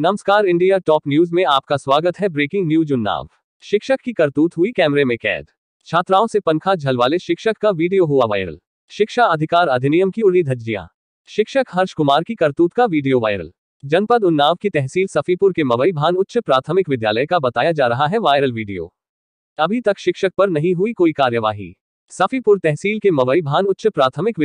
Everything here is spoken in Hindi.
नमस्कार इंडिया टॉप न्यूज में आपका स्वागत है ब्रेकिंग न्यूज उन्नाव शिक्षक की करतूत हुई कैमरे में कैद छात्राओं से पंखा झलवाले शिक्षक का वीडियो हुआ वायरल शिक्षा अधिकार अधिनियम की उड़ी धज्जियां शिक्षक हर्ष कुमार की करतूत का वीडियो वायरल जनपद उन्नाव की तहसील सफीपुर के मवई भान उच्च प्राथमिक विद्यालय का बताया जा रहा है वायरल वीडियो अभी तक शिक्षक पर नहीं हुई कोई कार्यवाही सफीपुर तहसील के मवई भान उच्च प्राथमिक